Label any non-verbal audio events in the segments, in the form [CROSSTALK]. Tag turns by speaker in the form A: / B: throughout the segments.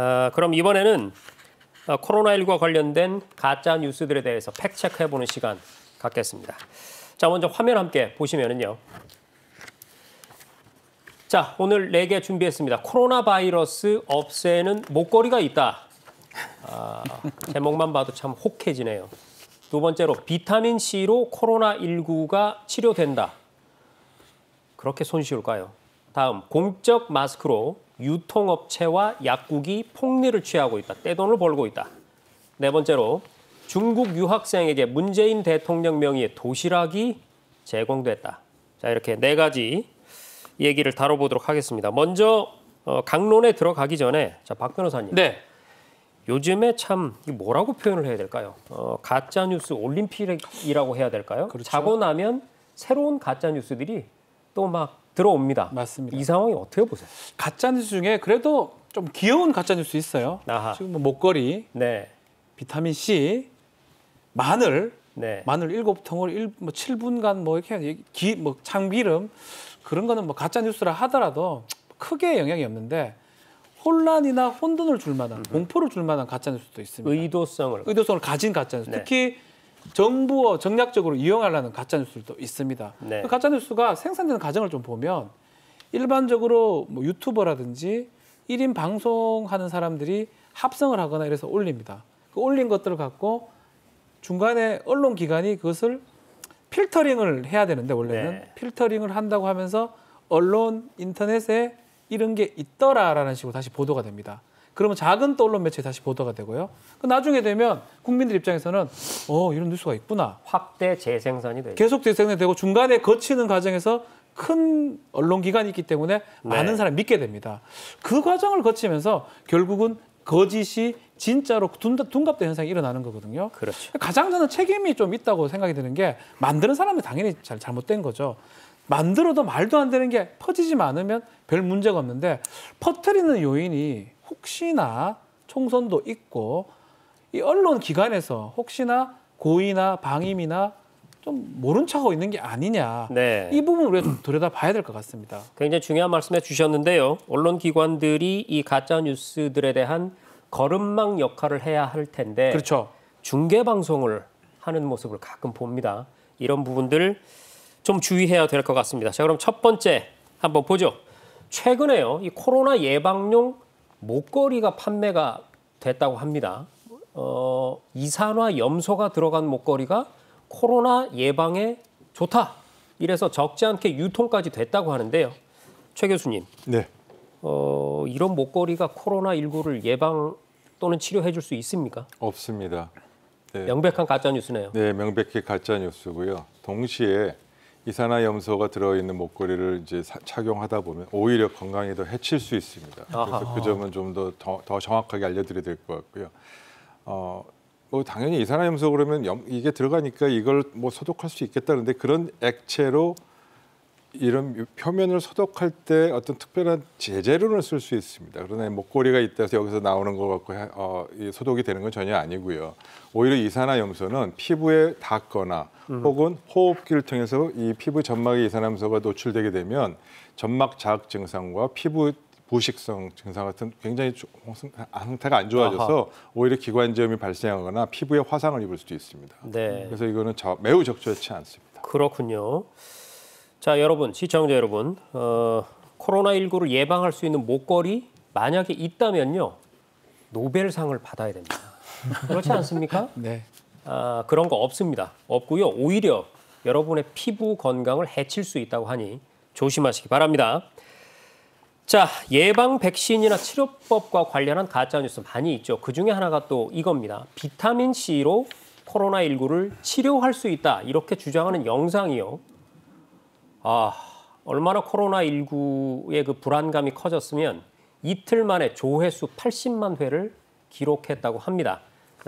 A: 아, 그럼 이번에는 아, 코로나19와 관련된 가짜 뉴스들에 대해서 팩체크해보는 시간 갖겠습니다. 자, 먼저 화면 함께 보시면은요. 자, 오늘 4개 준비했습니다. 코로나 바이러스 없애는 목걸이가 있다. 아, 제목만 봐도 참 혹해지네요. 두 번째로 비타민C로 코로나19가 치료된다. 그렇게 손쉬울까요? 다음, 공적 마스크로 유통업체와 약국이 폭리를 취하고 있다. 떼돈을 벌고 있다. 네 번째로 중국 유학생에게 문재인 대통령 명의의 도시락이 제공됐다. 자 이렇게 네 가지 얘기를 다뤄보도록 하겠습니다. 먼저 어, 강론에 들어가기 전에 자박 변호사님. 네. 요즘에 참 뭐라고 표현을 해야 될까요? 어, 가짜 뉴스 올림픽이라고 해야 될까요? 그렇죠. 자고 나면 새로운 가짜 뉴스들이 또막
B: 들어옵니다. 맞습니다. 이 상황이 어떻게 보세요? 가짜 뉴스 중에 그래도 좀 귀여운 가짜 뉴스 있어요. 아하. 지금 뭐 목걸이, 네. 비타민 C, 마늘, 네. 마늘 일곱 통을 일뭐 7분간 뭐 이렇게 기뭐 참기름 그런 거는 뭐 가짜 뉴스라 하더라도 크게 영향이 없는데 혼란이나 혼돈을 줄 만한 공포를 줄 만한 가짜 뉴스도 있습니다. 의도성을 의도성을 가진 가짜 뉴스. 네. 특히 정부어 정략적으로 이용하려는 가짜 뉴스들도 있습니다. 네. 그 가짜 뉴스가 생산되는 과정을 좀 보면 일반적으로 뭐 유튜버라든지 1인 방송하는 사람들이 합성을 하거나 이래서 올립니다. 그 올린 것들을 갖고 중간에 언론 기관이 그것을 필터링을 해야 되는데 원래는 네. 필터링을 한다고 하면서 언론 인터넷에 이런 게 있더라라는 식으로 다시 보도가 됩니다. 그러면 작은 또 언론 매체에 다시 보도가 되고요. 그 나중에 되면 국민들 입장에서는 어 이런 뉴스가 있구나. 확대 재생산이 되죠. 계속 재생산이 되고 중간에 거치는 과정에서 큰 언론 기관이 있기 때문에 네. 많은 사람이 믿게 됩니다. 그 과정을 거치면서 결국은 거짓이 진짜로 둔갑된 현상이 일어나는 거거든요. 그렇죠. 가장 저는 책임이 좀 있다고 생각이 드는 게 만드는 사람이 당연히 잘 잘못된 거죠. 만들어도 말도 안 되는 게 퍼지지 않으면 별 문제가 없는데 퍼뜨리는 요인이 혹시나 총선도 있고 이 언론 기관에서 혹시나 고의나 방임이나 좀 모른 척하고 있는 게 아니냐 네. 이 부분을 우리가 좀 들여다봐야 될 것 같습니다.
A: 굉장히 중요한 말씀해 주셨는데요. 언론 기관들이 이 가짜 뉴스들에 대한 걸음망 역할을 해야 할 텐데 그렇죠. 중계 방송을 하는 모습을 가끔 봅니다. 이런 부분들 좀 주의해야 될 것 같습니다. 자 그럼 첫 번째 한번 보죠. 최근에요 이 코로나 예방용 목걸이가 판매가 됐다고 합니다. 어, 이산화 염소가 들어간 목걸이가 코로나 예방에 좋다. 이래서 적지 않게 유통까지 됐다고 하는데요. 최 교수님. 네. 어, 이런 목걸이가 코로나19를 예방 또는 치료해 줄 수 있습니까? 없습니다. 네. 명백한 가짜 뉴스네요. 네,
C: 명백히 가짜 뉴스고요. 동시에 이산화 염소가 들어있는 목걸이를 이제 착용하다 보면 오히려 건강에 더 해칠 수 있습니다. 그래서 그 점은 좀 더 더 정확하게 알려드려야 될 것 같고요. 어, 뭐 당연히 이산화염소 그러면 염, 이게 들어가니까 이걸 뭐 소독할 수 있겠다는데 그런 액체로 이런 표면을 소독할 때 어떤 특별한 제재로는 쓸수 있습니다. 그러나 목걸이가 있다서 여기서 나오는 것 같고 어, 소독이 되는 건 전혀 아니고요. 오히려 이산화염소는 피부에 닿거나 음. 혹은 호흡기를 통해서 이 피부 점막에 이산화염소가 노출되게 되면 점막 자극 증상과 피부 부식성 증상 같은 굉장히 아, 상태가 안 좋아져서 아하. 오히려 기관지염이 발생하거나 피부에 화상을 입을 수도 있습니다.
A: 네. 그래서 이거는 저, 매우 적절치 않습니다. 그렇군요. 자, 여러분, 시청자 여러분, 어, 코로나19를 예방할 수 있는 목걸이 만약에 있다면요. 노벨상을 받아야 됩니다. 그렇지 않습니까? [LAUGHS] 네. 아, 그런 거 없습니다. 없고요. 오히려 여러분의 피부 건강을 해칠 수 있다고 하니 조심하시기 바랍니다. 자, 예방 백신이나 치료법과 관련한 가짜 뉴스 많이 있죠. 그중에 하나가 또 이겁니다. 비타민 C로 코로나19를 치료할 수 있다. 이렇게 주장하는 영상이요. 아, 얼마나 코로나19의 그 불안감이 커졌으면 이틀 만에 조회수 80만 회를 기록했다고 합니다.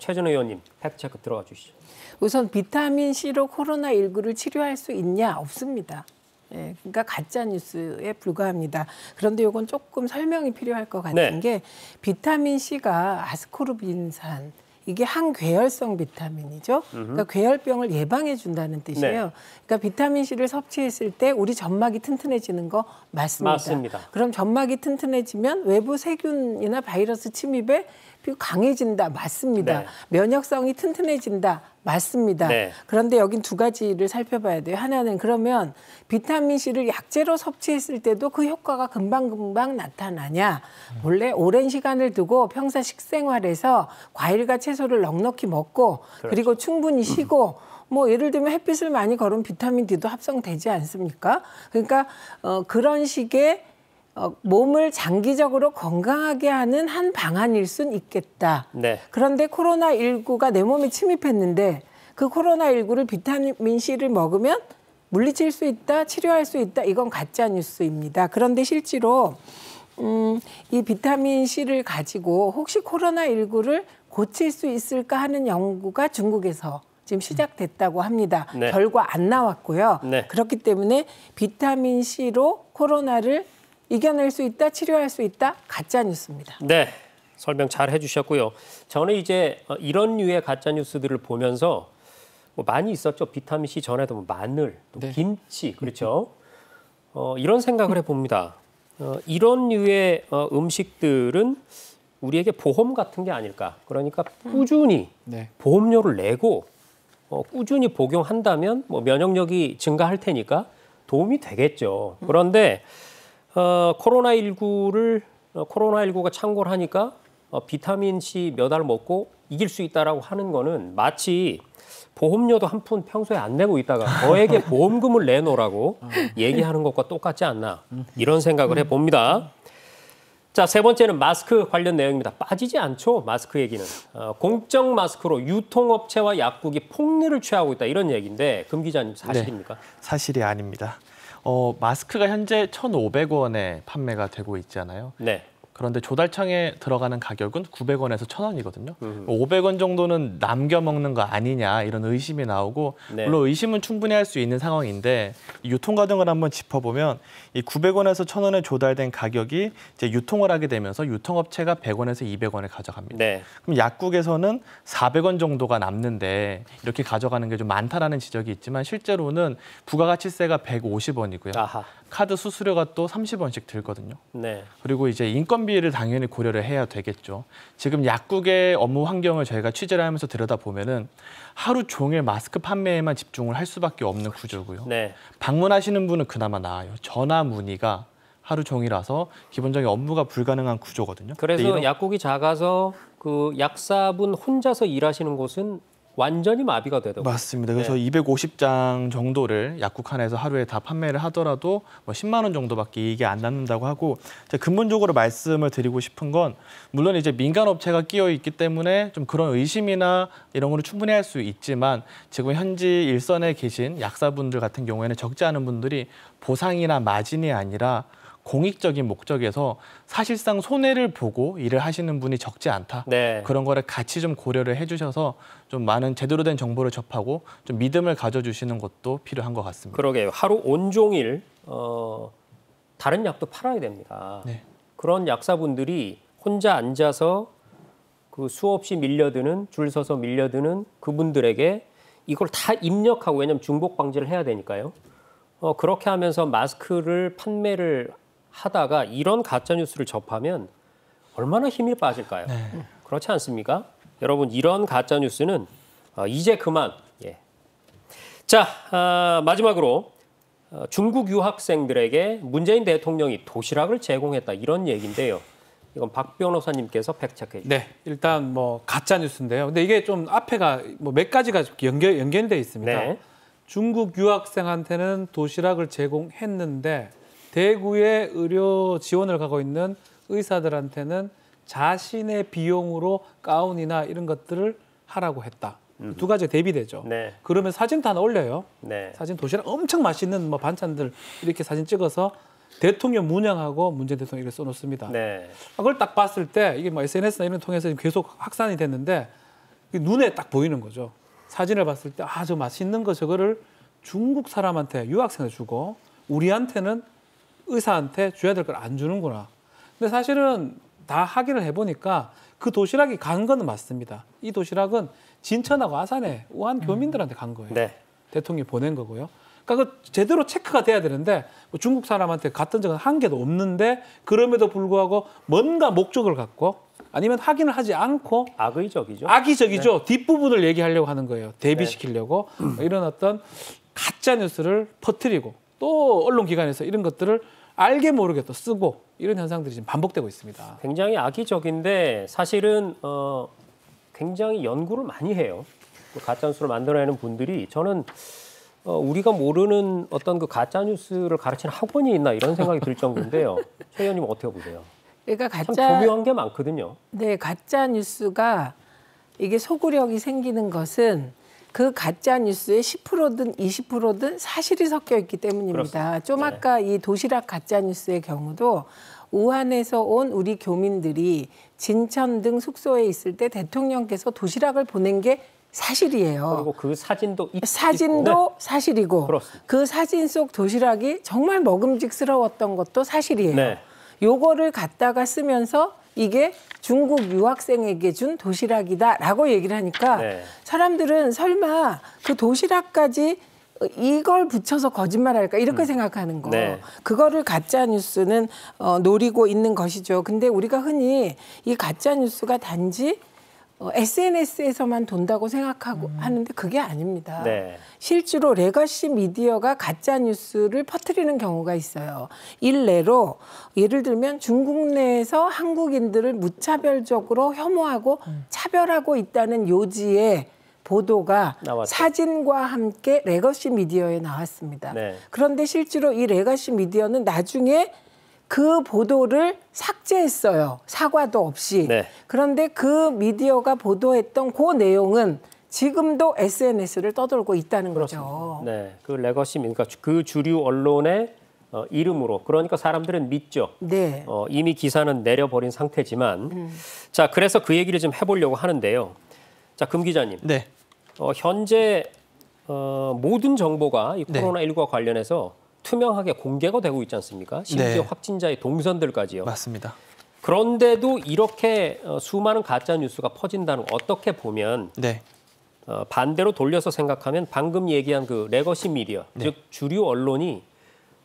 A: 최준 의원님, 팩트체크 들어가 주시죠.
D: 우선 비타민 C로 코로나19를 치료할 수 있냐? 없습니다. 예, 그러니까 가짜 뉴스에 불과합니다. 그런데 이건 조금 설명이 필요할 것 같은 네. 게 비타민 C가 아스코르빈산 이게 항괴혈성 비타민이죠. 그러니까 괴혈병을 예방해 준다는 뜻이에요. 네. 그러니까 비타민 C를 섭취했을 때 우리 점막이 튼튼해지는 거 맞습니다. 맞습니다. 그럼 점막이 튼튼해지면 외부 세균이나 바이러스 침입에 강해진다. 맞습니다. 네. 면역성이 튼튼해진다. 맞습니다. 네. 그런데 여긴 두 가지를 살펴봐야 돼요. 하나는 그러면 비타민 C를 약재로 섭취했을 때도 그 효과가 금방금방 나타나냐. 원래 오랜 시간을 두고 평사 식생활에서 과일과 채소를 넉넉히 먹고 그렇죠. 그리고 충분히 쉬고 뭐 예를 들면 햇빛을 많이 걸으면 비타민 D도 합성되지 않습니까? 그러니까 어, 그런 식의 어, 몸을 장기적으로 건강하게 하는 한 방안일 순 있겠다. 네. 그런데 코로나19가 내 몸에 침입했는데 그 코로나19를 비타민C를 먹으면 물리칠 수 있다, 치료할 수 있다, 이건 가짜뉴스입니다. 그런데 실제로 음, 이 비타민C를 가지고 혹시 코로나19를 고칠 수 있을까 하는 연구가 중국에서 지금 시작됐다고 합니다. 네. 결과 안 나왔고요. 네. 그렇기 때문에 비타민C로 코로나를 이겨낼 수 있다, 치료할 수 있다, 가짜 뉴스입니다.
A: 네, 설명 잘 해주셨고요. 저는 이제 어, 이런 류의 가짜 뉴스들을 보면서 뭐 많이 있었죠. 비타민 C 전에도 뭐 마늘, 또 네. 김치, 그렇죠. 어, 이런 생각을 해봅니다. 어, 이런 류의 어, 음식들은 우리에게 보험 같은 게 아닐까. 그러니까 꾸준히 네. 보험료를 내고 어, 꾸준히 복용한다면 뭐 면역력이 증가할 테니까 도움이 되겠죠. 그런데 음. 어, 코로나19를 어, 코로나19가 창궐하니까 어, 비타민 C 몇 알 먹고 이길 수 있다라고 하는 거는 마치 보험료도 한 푼 평소에 안 내고 있다가 저에게 [LAUGHS] 보험금을 내놓으라고 음. 얘기하는 것과 똑같지 않나 음. 이런 생각을 음. 해봅니다. 자, 세 번째는 마스크 관련 내용입니다. 빠지지 않죠, 마스크 얘기는. 어, 공적 마스크로 유통업체와 약국이 폭리를 취하고 있다 이런 얘기인데 금 기자님
C: 사실입니까? 네, 사실이 아닙니다. 어, 마스크가 현재 1,500원에 판매가 되고 있잖아요. 네. 그런데 조달청에 들어가는 가격은 900원에서 1000원이거든요. 음. 500원 정도는 남겨 먹는 거 아니냐 이런 의심이 나오고 네. 물론 의심은 충분히 할 수 있는 상황인데 유통과 정을 한번 짚어보면 이 900원에서 1000원에 조달된 가격이 이제 유통을 하게 되면서 유통업체가 100원에서 200원에 가져갑니다. 네. 그럼 약국에서는 400원 정도가 남는데 이렇게 가져가는 게 좀 많다라는 지적이 있지만 실제로는 부가가치세가 150원이고요. 아하. 카드 수수료가 또 30원씩 들거든요. 네. 그리고 이제 인건비 인건비를 당연히 고려를 해야 되겠죠. 지금 약국의 업무 환경을 저희가 취재를 하면서 들여다보면은 하루 종일 마스크 판매에만 집중을 할 수밖에 없는 그렇죠. 구조고요. 네. 방문하시는 분은 그나마 나아요. 전화 문의가 하루 종일 와서 기본적인 업무가 불가능한 구조거든요. 그래서 이런...
A: 약국이 작아서 그 약사분 혼자서 일하시는 곳은 완전히 마비가 되더라고요.
C: 맞습니다. 그래서 네. 250장 정도를 약국 한에서 하루에 다 판매를 하더라도 뭐 10만 원 정도밖에 이게 안 남는다고 하고 근본적으로 말씀을 드리고 싶은 건 물론 이제 민간 업체가 끼어 있기 때문에 좀 그런 의심이나 이런 거는 충분히 할 수 있지만 지금 현지 일선에 계신 약사분들 같은 경우에는 적지 않은 분들이 보상이나 마진이 아니라 공익적인 목적에서 사실상 손해를 보고 일을 하시는 분이 적지 않다. 네. 그런 거를 같이 좀 고려를 해주셔서 좀 많은 제대로 된 정보를 접하고 좀 믿음을 가져주시는 것도 필요한 것 같습니다.
A: 그러게 하루 온종일 어, 다른 약도 팔아야 됩니다. 네. 그런 약사분들이 혼자 앉아서 그 수없이 밀려드는 줄 서서 밀려드는 그분들에게 이걸 다 입력하고 왜냐하면 중복 방지를 해야 되니까요. 어, 그렇게 하면서 마스크를 판매를 하다가 이런 가짜 뉴스를 접하면 얼마나 힘이 빠질까요? 네. 음, 그렇지 않습니까? 여러분 이런 가짜 뉴스는 어, 이제 그만. 예. 자 아, 마지막으로 어, 중국 유학생들에게 문재인 대통령이 도시락을 제공했다 이런 얘기인데요. 이건 박 변호사님께서 팩체크해
B: 주세요. 네, 일단 뭐 가짜 뉴스인데요. 근데 이게 좀 앞에가 뭐 몇 가지가 연결 연결돼 있습니다. 네. 중국 유학생한테는 도시락을 제공했는데 대구의 의료 지원을 가고 있는 의사들한테는 자신의 비용으로 가운이나 이런 것들을 하라고 했다. 음. 두 가지 대비되죠. 네. 그러면 사진 다 올려요. 네. 사진 도시락 엄청 맛있는 뭐 반찬들 이렇게 사진 찍어서 대통령 문양하고 문재인 대통령 이렇게 써놓습니다. 네. 아, 그걸 딱 봤을 때 이게 뭐 SNS나 이런 통해서 계속 확산이 됐는데 그 눈에 딱 보이는 거죠. 사진을 봤을 때아주 맛있는 거 저거를 중국 사람한테 유학생을 주고 우리한테는 의사한테 줘야 될 걸 안 주는구나. 근데 사실은 다 확인을 해보니까 그 도시락이 간 거는 맞습니다. 이 도시락은 진천하고 아산에 우한 음. 교민들한테 간 거예요. 네. 대통령이 보낸 거고요. 그러니까 그 제대로 체크가 돼야 되는데 뭐 중국 사람한테 갔던 적은 한 개도 없는데 그럼에도 불구하고 뭔가 목적을 갖고 아니면 확인을 하지 않고 악의적이죠. 악의적이죠. 네. 뒷부분을 얘기하려고 하는 거예요. 대비시키려고 네. 뭐 이런 어떤 가짜 뉴스를 퍼뜨리고 또 언론 기관에서 이런 것들을 알게 모르게 또 쓰고 이런 현상들이 지금 반복되고 있습니다. 굉장히 악의적인데
A: 사실은 어, 굉장히 연구를 많이 해요. 그 가짜뉴스를 만들어내는 분들이 저는 어, 우리가 모르는 어떤 그 가짜뉴스를 가르치는 학원이 있나 이런 생각이 들 정도인데요. [LAUGHS] 최 의원님 어떻게 보세요?
D: 그러니까 가짜 참 교묘한 게
A: 많거든요.
D: 네, 가짜 뉴스가 이게 소구력이 생기는 것은 그 가짜 뉴스에 10%든 20%든 사실이 섞여 있기 때문입니다. 좀 네. 아까 네. 이 도시락 가짜 뉴스의 경우도 우한에서 온 우리 교민들이 진천 등 숙소에 있을 때 대통령께서 도시락을 보낸 게 사실이에요. 그리고 그 사진도 있, 사진도 있 사실이고 그렇습니다. 그 사진 속 도시락이 정말 먹음직스러웠던 것도 사실이에요. 네. 요거를 갖다가 쓰면서 이게 중국 유학생에게 준 도시락이다라고 얘기를 하니까 네. 사람들은 설마 그 도시락까지 이걸 붙여서 거짓말할까 이렇게 음. 생각하는 거 네. 그거를 가짜 뉴스는 어, 노리고 있는 것이죠 근데 우리가 흔히 이 가짜 뉴스가 단지 어, SNS에서만 돈다고 생각하고 음. 하는데 그게 아닙니다. 네. 실제로 레거시 미디어가 가짜 뉴스를 퍼뜨리는 경우가 있어요. 일례로 예를 들면 중국 내에서 한국인들을 무차별적으로 혐오하고 음. 차별하고 있다는 요지에 보도가 나왔죠. 사진과 함께 레거시 미디어에 나왔습니다. 네. 그런데 실제로 이 레거시 미디어는 나중에 그 보도를 삭제했어요. 사과도 없이. 네. 그런데 그 미디어가 보도했던 그 내용은 지금도 SNS를 떠돌고 있다는 그렇습니다. 거죠.
A: 네, 그 레거시 그러니까 그 주류 언론의 어, 이름으로 그러니까 사람들은 믿죠. 네. 어, 이미 기사는 내려버린 상태지만 음. 자 그래서 그 얘기를 좀 해보려고 하는데요. 자금 기자님. 네. 어, 현재 어, 모든 정보가 이 네. 코로나 19와 관련해서 투명하게 공개가 되고 있지 않습니까? 심지어 네. 확진자의 동선들까지요. 맞습니다. 그런데도 이렇게 어, 수많은 가짜 뉴스가 퍼진다는 어떻게 보면 네. 어, 반대로 돌려서 생각하면 방금 얘기한 그 레거시 미디어, 네. 즉 주류 언론이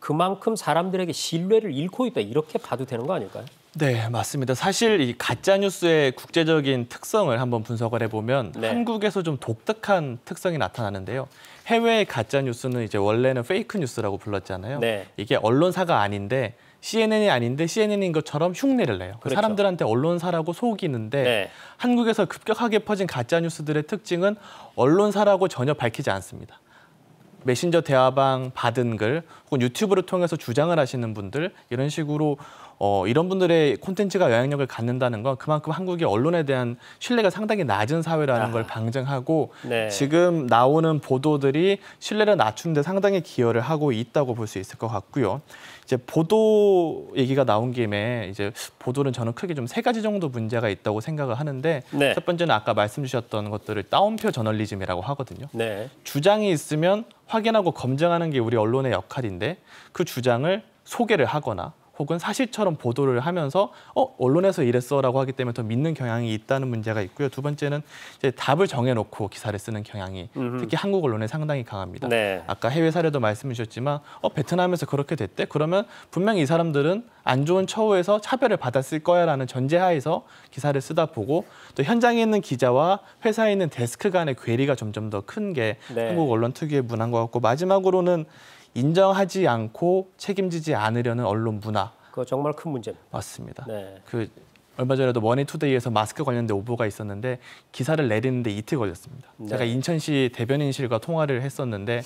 A: 그만큼 사람들에게 신뢰를 잃고 있다 이렇게 봐도 되는 거 아닐까요?
C: 네, 맞습니다. 사실 이 가짜 뉴스의 국제적인 특성을 한번 분석을 해보면 네. 한국에서 좀 독특한 특성이 나타나는데요. 해외의 가짜 뉴스는 이제 원래는 페이크 뉴스라고 불렀잖아요. 네. 이게 언론사가 아닌데 CNN이 아닌데 CNN인 것처럼 흉내를 내요. 그렇죠. 사람들한테 언론사라고 속이는데 네. 한국에서 급격하게 퍼진 가짜 뉴스들의 특징은 언론사라고 전혀 밝히지 않습니다. 메신저 대화방 받은 글 혹은 유튜브를 통해서 주장을 하시는 분들 이런 식으로 어, 이런 분들의 콘텐츠가 영향력을 갖는다는 건 그만큼 한국의 언론에 대한 신뢰가 상당히 낮은 사회라는 아. 걸 방증하고 네. 지금 나오는 보도들이 신뢰를 낮추는 데 상당히 기여를 하고 있다고 볼 수 있을 것 같고요. 이제 보도 얘기가 나온 김에 이제 보도는 저는 크게 좀 세 가지 정도 문제가 있다고 생각을 하는데 네. 첫 번째는 아까 말씀 주셨던 것들을 따옴표 저널리즘이라고 하거든요. 네. 주장이 있으면 확인하고 검증하는 게 우리 언론의 역할인데 그 주장을 소개를 하거나 혹은 사실처럼 보도를 하면서 어 언론에서 이랬어라고 하기 때문에 더 믿는 경향이 있다는 문제가 있고요. 두 번째는 이제 답을 정해놓고 기사를 쓰는 경향이 음흠. 특히 한국 언론에 상당히 강합니다. 네. 아까 해외 사례도 말씀주셨지만 어 베트남에서 그렇게 됐대 그러면 분명히 이 사람들은 안 좋은 처우에서 차별을 받았을 거야라는 전제하에서 기사를 쓰다 보고 또 현장에 있는 기자와 회사에 있는 데스크 간의 괴리가 점점 더 큰게 네. 한국 언론 특유의 문화인 것 같고 마지막으로는 인정하지 않고 책임지지 않으려는 언론 문화.
A: 그거 정말 큰 문제입니다. 맞습니다. 네.
C: 그 얼마 전에도 머니투데이에서 마스크 관련된 오보가 있었는데 기사를 내리는데 이틀 걸렸습니다. 네. 제가 인천시 대변인실과 통화를 했었는데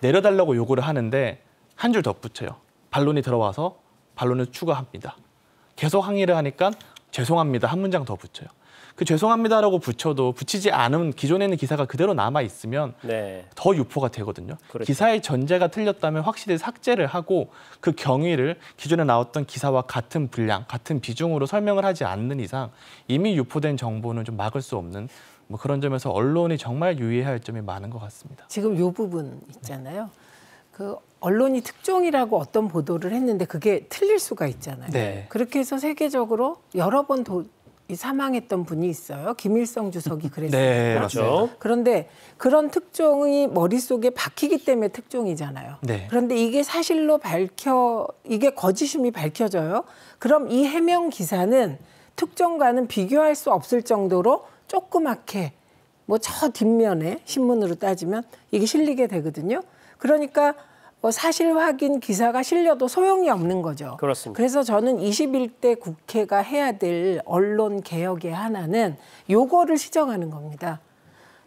C: 내려달라고 요구를 하는데 한줄 덧붙여요. 반론이 들어와서 반론을 추가합니다. 계속 항의를 하니까 죄송합니다 한 문장 더 붙여요. 그 죄송합니다라고 붙여도 붙이지 않은 기존에 있는 기사가 그대로 남아 있으면 네. 더 유포가 되거든요. 그렇죠. 기사의 전제가 틀렸다면 확실히 삭제를 하고 그 경위를 기존에 나왔던 기사와 같은 분량, 같은 비중으로 설명을 하지 않는 이상 이미 유포된 정보는 좀 막을 수 없는 뭐 그런 점에서 언론이 정말 유의해야 할 점이 많은 것 같습니다. 지금
D: 이 부분 있잖아요. 그 언론이 특종이라고 어떤 보도를 했는데 그게 틀릴 수가 있잖아요. 네. 그렇게 해서 세계적으로 여러 번 도, 사망했던 분이 있어요. 김일성 주석이 [LAUGHS] 그랬어요. 네, 그죠 네. 그런데 그런 특종이 머릿속에 박히기 때문에 특종이잖아요. 네. 그런데 이게 사실로 밝혀 이게 거짓임이 밝혀져요. 그럼 이 해명 기사는 특정과는 비교할 수 없을 정도로 조그맣게 뭐 저 뒷면에 신문으로 따지면 이게 실리게 되거든요. 그러니까 뭐 사실 확인 기사가 실려도 소용이 없는 거죠.
A: 그렇습니다. 그래서
D: 저는 21대 국회가 해야 될 언론 개혁의 하나는 요거를 시정하는 겁니다.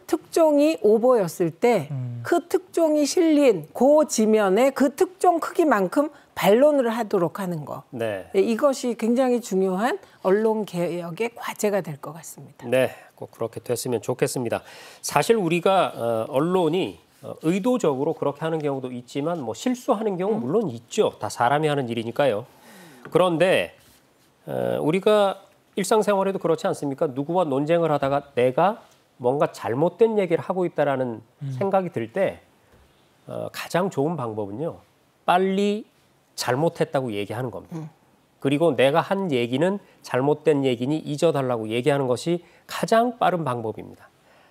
D: 특종이 오보였을 때그 음. 그 특종이 실린 그 지면에 그 특종 크기만큼 반론을 하도록 하는 거. 네. 예, 이것이 굉장히 중요한 언론 개혁의 과제가 될 것 같습니다.
A: 네, 꼭 그렇게 됐으면 좋겠습니다. 사실 우리가 어, 언론이 어, 의도적으로 그렇게 하는 경우도 있지만 뭐 실수하는 경우 음. 물론 있죠. 다 사람이 하는 일이니까요. 그런데 어, 우리가 일상생활에도 그렇지 않습니까? 누구와 논쟁을 하다가 내가 뭔가 잘못된 얘기를 하고 있다라는 음. 생각이 들때 어, 가장 좋은 방법은요. 빨리 잘못했다고 얘기하는 겁니다. 음. 그리고 내가 한 얘기는 잘못된 얘기니 잊어달라고 얘기하는 것이 가장 빠른 방법입니다.